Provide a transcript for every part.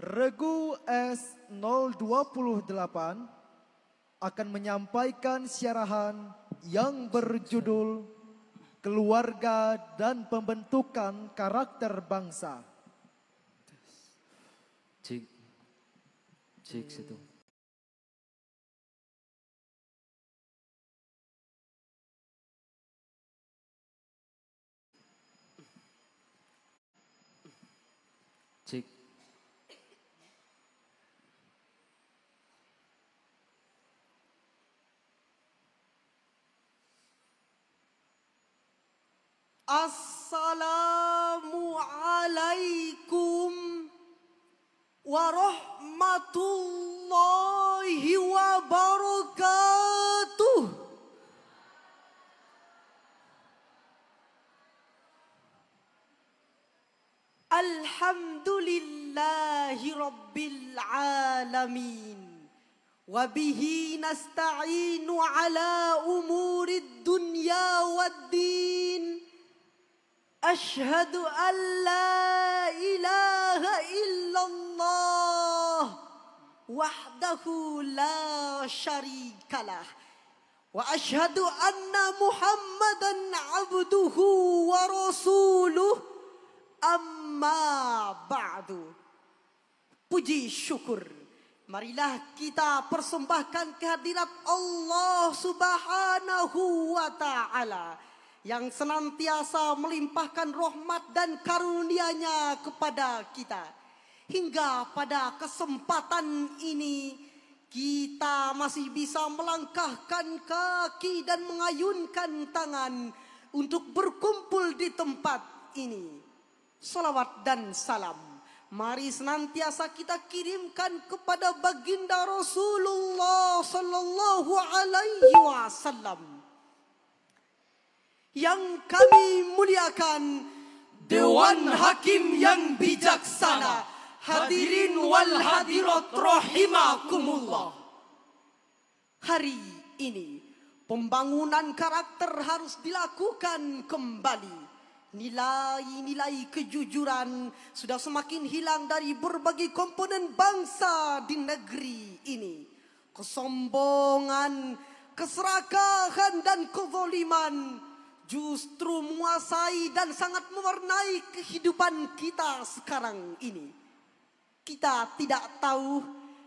Regu S028 akan menyampaikan siaran yang berjudul Keluarga dan Pembentukan Karakter Bangsa. Cik, cik situ. السلام عليكم ورحمة الله وبركاته الحمد لله رب العالمين وبه نستعين على أمور الدنيا والدين أشهد أن لا إله إلا الله وحده لا شريك له وأشهد أن محمدا عبده ورسوله أما بعد Puji syukur Marilah kita persembahkan kehadirat Allah subhanahu wa ta'ala yang senantiasa melimpahkan rahmat dan karunia-Nya kepada kita. Hingga pada kesempatan ini kita masih bisa melangkahkan kaki dan mengayunkan tangan untuk berkumpul di tempat ini. Salawat dan salam Mari senantiasa kita kirimkan kepada baginda Rasulullah sallallahu alaihi wasallam yang kami muliakan Dewan Hakim yang bijaksana hadirin wal hadirat rahimakumullah hari ini pembangunan karakter harus dilakukan kembali nilai-nilai kejujuran sudah semakin hilang dari berbagai komponen bangsa di negeri ini kesombongan keserakahan dan kezoliman justru menguasai dan sangat mewarnai kehidupan kita sekarang ini. Kita tidak tahu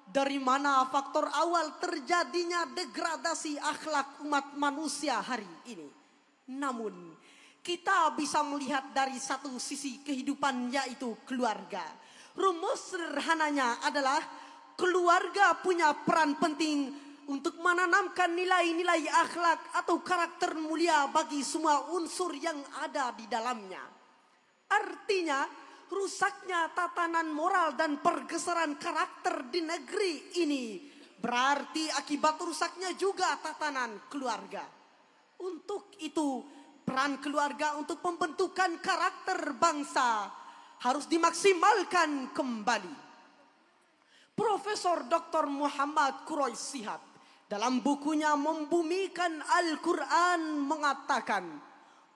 dari mana faktor awal terjadinya degradasi akhlak umat manusia hari ini. Namun, kita bisa melihat dari satu sisi kehidupan yaitu keluarga. Rumus sederhananya adalah keluarga punya peran penting untuk menanamkan nilai-nilai akhlak atau karakter mulia bagi semua unsur yang ada di dalamnya. Artinya, rusaknya tatanan moral dan pergeseran karakter di negeri ini berarti akibat rusaknya juga tatanan keluarga. Untuk itu, peran keluarga untuk pembentukan karakter bangsa harus dimaksimalkan kembali. Profesor Dr. Muhammad Kuroi Sihab dalam bukunya membumikan Al-Quran mengatakan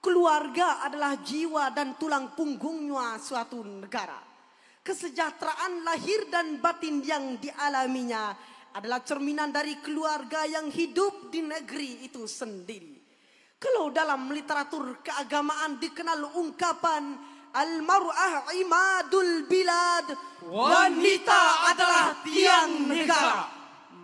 keluarga adalah jiwa dan tulang punggungnya suatu negara. Kesejahteraan lahir dan batin yang dialaminya adalah cerminan dari keluarga yang hidup di negeri itu sendiri. Kalau dalam literatur keagamaan dikenal ungkapan Al-mar'ah imadul bilad Wanita adalah tiang negara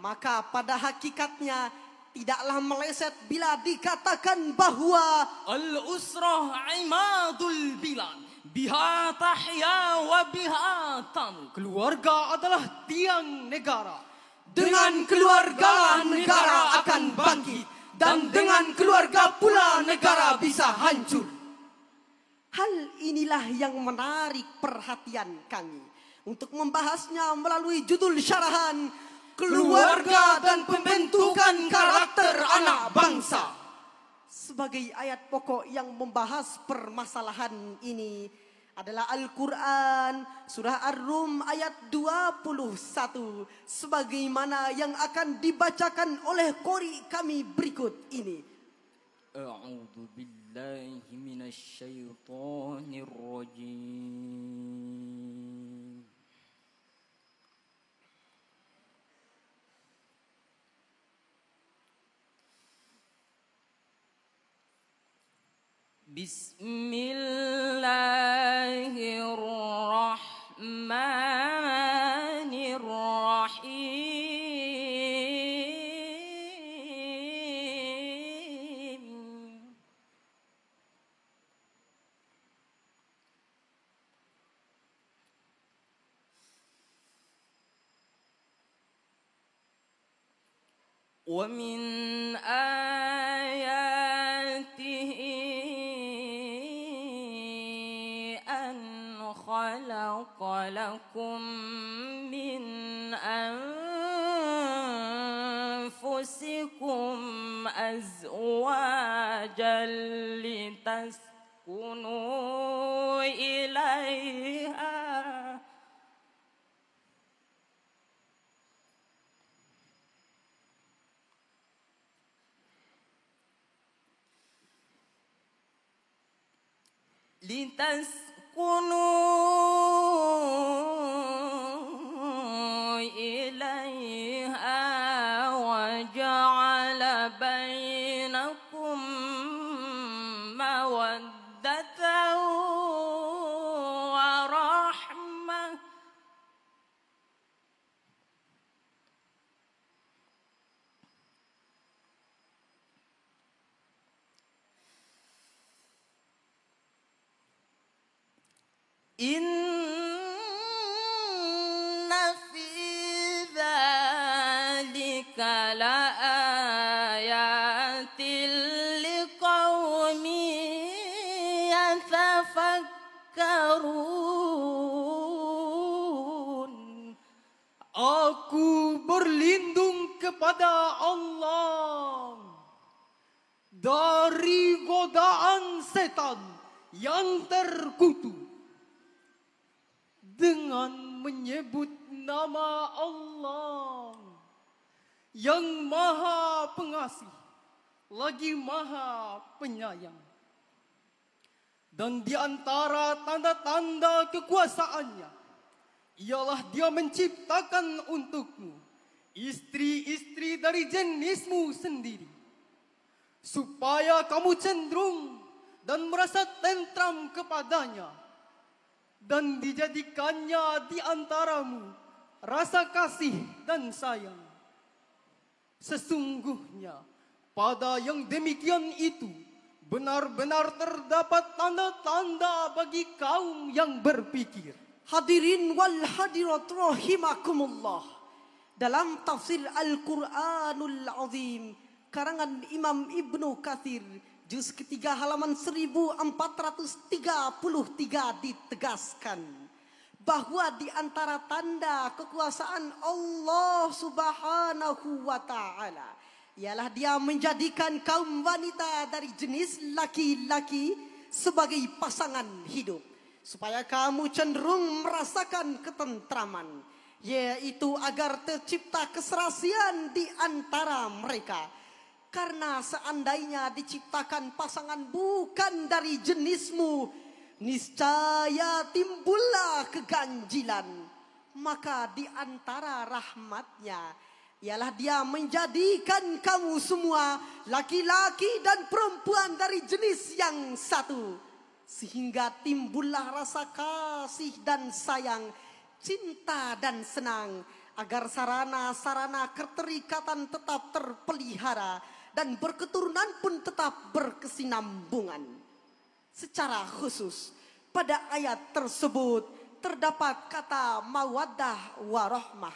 maka pada hakikatnya tidaklah meleset bila dikatakan bahwa al-usrah imadul bilad biha tahya wa biha tamu. Keluarga adalah tiang negara. Dengan keluarga negara akan bangkit dan dengan keluarga pula negara bisa hancur. Hal inilah yang menarik perhatian kami. Untuk membahasnya melalui judul syarahan keluarga dan pembentukan karakter anak bangsa. Sebagai ayat pokok yang membahas permasalahan ini adalah Al-Quran surah Ar-Rum ayat 21 sebagaimana yang akan dibacakan oleh kori kami berikut ini. billahi بسم الله الرحمن الرحيم ومن أزواجا لتسكنوا إليها لتسكنوا Inna fi dhalika la ayatil li qawmi Aku berlindung kepada Allah dari godaan setan yang terkutuk dengan menyebut nama Allah yang maha pengasih lagi maha penyayang. Dan di antara tanda-tanda kekuasaannya ialah dia menciptakan untukmu istri-istri dari jenismu sendiri. Supaya kamu cenderung dan merasa tentram kepadanya dan dijadikannya di antaramu rasa kasih dan sayang. Sesungguhnya pada yang demikian itu benar-benar terdapat tanda-tanda bagi kaum yang berpikir. Hadirin wal hadirat rahimakumullah. Dalam tafsir Al-Quranul Azim karangan Imam Ibnu Kathir juz ketiga halaman 1433 ditegaskan bahwa di antara tanda kekuasaan Allah Subhanahu wa taala ialah dia menjadikan kaum wanita dari jenis laki-laki sebagai pasangan hidup supaya kamu cenderung merasakan ketentraman yaitu agar tercipta keserasian di antara mereka karena seandainya diciptakan pasangan bukan dari jenismu, niscaya timbullah keganjilan. Maka di antara rahmatnya ialah dia menjadikan kamu semua laki-laki dan perempuan dari jenis yang satu. Sehingga timbullah rasa kasih dan sayang, cinta dan senang. Agar sarana-sarana keterikatan tetap terpelihara dan berketurunan pun tetap berkesinambungan. Secara khusus pada ayat tersebut terdapat kata mawaddah warohmah.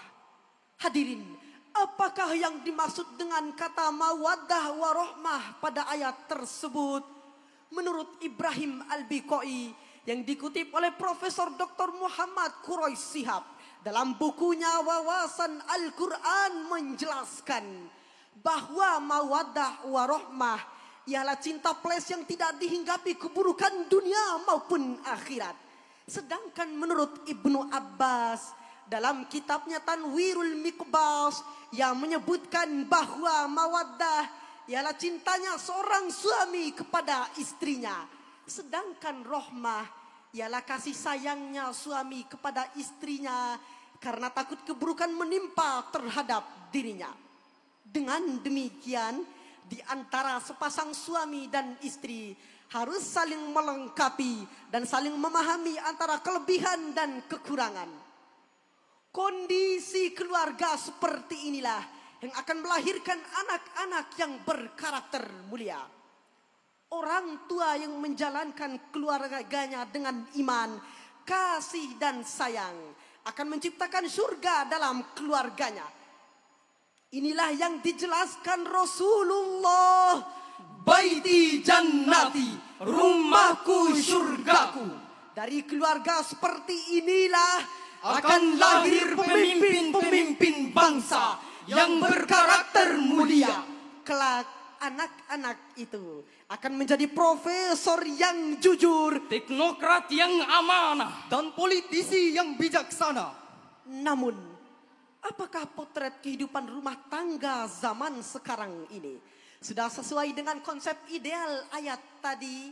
Hadirin, apakah yang dimaksud dengan kata mawaddah warohmah pada ayat tersebut? Menurut Ibrahim Al-Bikoi yang dikutip oleh Profesor Dr. Muhammad Kuroy Sihab dalam bukunya Wawasan Al-Quran menjelaskan bahwa mawadah warohmah ialah cinta ples yang tidak dihinggapi keburukan dunia maupun akhirat. Sedangkan menurut Ibnu Abbas dalam kitabnya Tanwirul Mikbas yang menyebutkan bahwa mawaddah ialah cintanya seorang suami kepada istrinya. Sedangkan rohmah ialah kasih sayangnya suami kepada istrinya karena takut keburukan menimpa terhadap dirinya. Dengan demikian, di antara sepasang suami dan istri harus saling melengkapi dan saling memahami antara kelebihan dan kekurangan. Kondisi keluarga seperti inilah yang akan melahirkan anak-anak yang berkarakter mulia. Orang tua yang menjalankan keluarganya dengan iman, kasih dan sayang akan menciptakan surga dalam keluarganya Inilah yang dijelaskan Rasulullah. Baiti jannati, rumahku surgaku. Dari keluarga seperti inilah akan lahir pemimpin-pemimpin bangsa yang berkarakter mulia. Kelak anak-anak itu akan menjadi profesor yang jujur, teknokrat yang amanah, dan politisi yang bijaksana. Namun Apakah potret kehidupan rumah tangga zaman sekarang ini? Sudah sesuai dengan konsep ideal ayat tadi?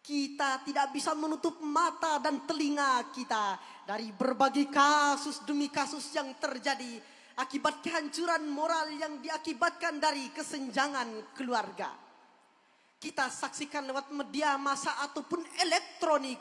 Kita tidak bisa menutup mata dan telinga kita dari berbagai kasus demi kasus yang terjadi akibat kehancuran moral yang diakibatkan dari kesenjangan keluarga. Kita saksikan lewat media massa ataupun elektronik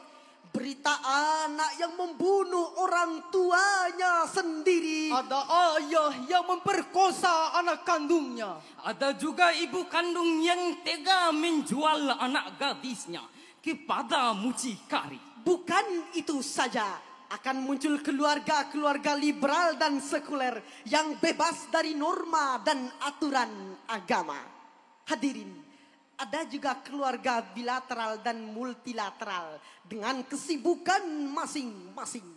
Berita anak yang membunuh orang tuanya sendiri. Ada ayah yang memperkosa anak kandungnya. Ada juga ibu kandung yang tega menjual anak gadisnya kepada mucikari. Bukan itu saja, akan muncul keluarga-keluarga liberal dan sekuler yang bebas dari norma dan aturan agama. Hadirin ada juga keluarga bilateral dan multilateral dengan kesibukan masing-masing.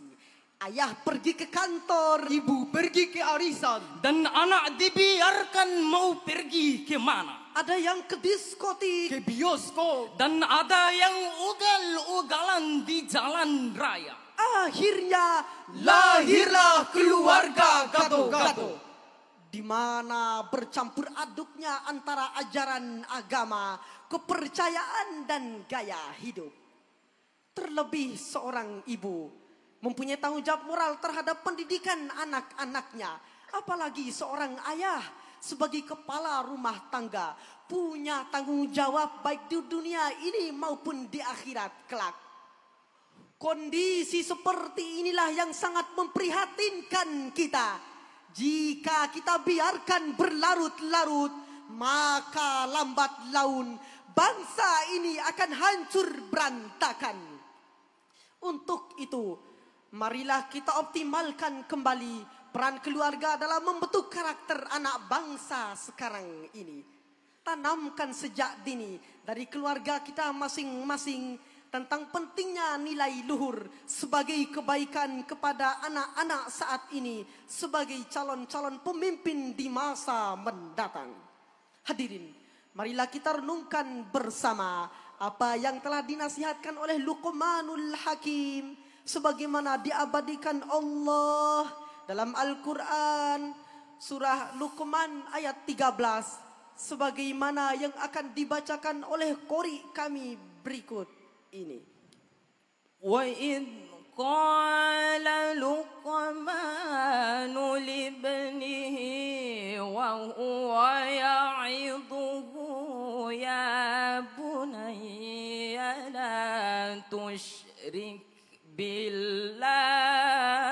Ayah pergi ke kantor, ibu pergi ke arisan, dan anak dibiarkan mau pergi ke mana. Ada yang ke diskotik, ke bioskop, dan ada yang ugal-ugalan di jalan raya. Akhirnya lahirlah keluarga gado-gado di mana bercampur aduknya antara ajaran agama, kepercayaan dan gaya hidup. Terlebih seorang ibu mempunyai tanggung jawab moral terhadap pendidikan anak-anaknya, apalagi seorang ayah sebagai kepala rumah tangga punya tanggung jawab baik di dunia ini maupun di akhirat kelak. Kondisi seperti inilah yang sangat memprihatinkan kita jika kita biarkan berlarut-larut, maka lambat laun bangsa ini akan hancur berantakan. Untuk itu, marilah kita optimalkan kembali peran keluarga dalam membentuk karakter anak bangsa sekarang ini. Tanamkan sejak dini dari keluarga kita masing-masing tentang pentingnya nilai luhur sebagai kebaikan kepada anak-anak saat ini sebagai calon-calon pemimpin di masa mendatang. Hadirin, marilah kita renungkan bersama apa yang telah dinasihatkan oleh Luqmanul Hakim sebagaimana diabadikan Allah dalam Al-Qur'an surah Luqman ayat 13 sebagaimana yang akan dibacakan oleh kori kami berikut. ini. وإذ قال لقمان لابنه وهو يعظه يا بني لا تشرك بالله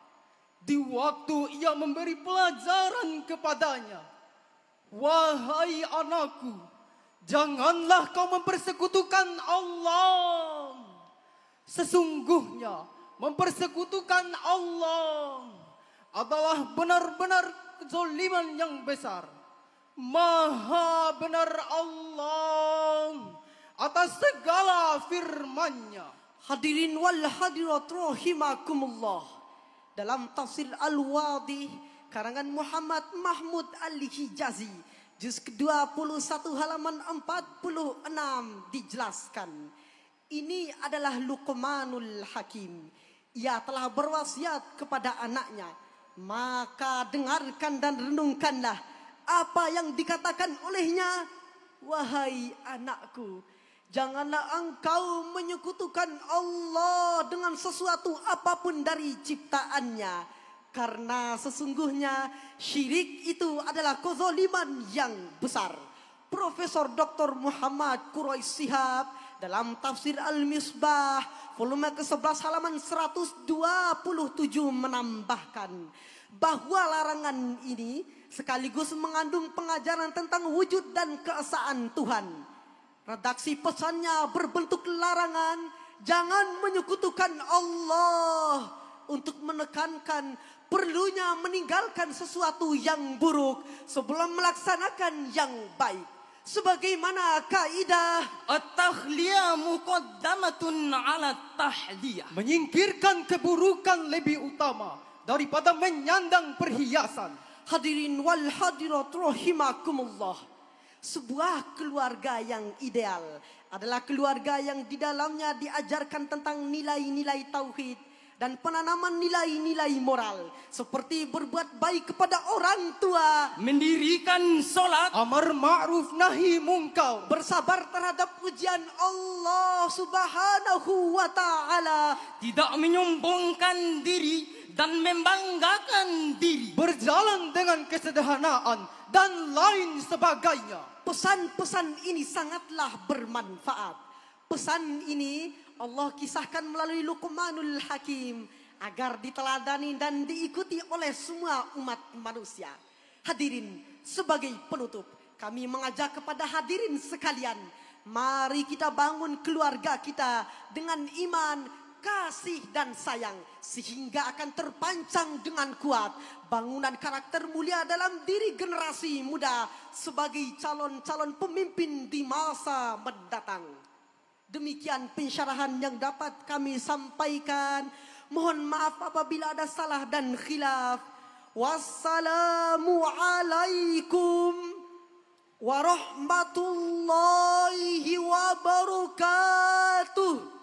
di waktu ia memberi pelajaran kepadanya. Wahai anakku, janganlah kau mempersekutukan Allah. Sesungguhnya mempersekutukan Allah adalah benar-benar zoliman yang besar. Maha benar Allah atas segala firman-Nya. Hadirin wal hadirat rahimakumullah dalam tafsir Al-Wadih karangan Muhammad Mahmud Al-Hijazi juz ke-21 halaman 46 dijelaskan ini adalah Luqmanul Hakim ia telah berwasiat kepada anaknya maka dengarkan dan renungkanlah apa yang dikatakan olehnya wahai anakku Janganlah engkau menyekutukan Allah dengan sesuatu apapun dari ciptaannya. Karena sesungguhnya syirik itu adalah kezaliman yang besar. Profesor Dr. Muhammad Kuroi Sihab dalam tafsir Al-Misbah volume ke-11 halaman 127 menambahkan bahwa larangan ini sekaligus mengandung pengajaran tentang wujud dan keesaan Tuhan Redaksi pesannya berbentuk larangan. Jangan menyekutukan Allah untuk menekankan perlunya meninggalkan sesuatu yang buruk sebelum melaksanakan yang baik. Sebagaimana kaidah at-tahliyah muqaddamatun 'ala tahliyah. Menyingkirkan keburukan lebih utama daripada menyandang perhiasan. Hadirin wal hadirat rahimakumullah sebuah keluarga yang ideal adalah keluarga yang di dalamnya diajarkan tentang nilai-nilai tauhid dan penanaman nilai-nilai moral seperti berbuat baik kepada orang tua, mendirikan solat, amar ma'ruf nahi mungkar, bersabar terhadap ujian Allah Subhanahu wa taala, tidak menyombongkan diri dan membanggakan diri, berjalan dengan kesederhanaan dan lain sebagainya pesan-pesan ini sangatlah bermanfaat. Pesan ini Allah kisahkan melalui Luqmanul Hakim agar diteladani dan diikuti oleh semua umat manusia. Hadirin, sebagai penutup, kami mengajak kepada hadirin sekalian, mari kita bangun keluarga kita dengan iman, kasih dan sayang sehingga akan terpancang dengan kuat bangunan karakter mulia dalam diri generasi muda sebagai calon-calon pemimpin di masa mendatang. Demikian pensyarahan yang dapat kami sampaikan. Mohon maaf apabila ada salah dan khilaf. Wassalamualaikum warahmatullahi wabarakatuh.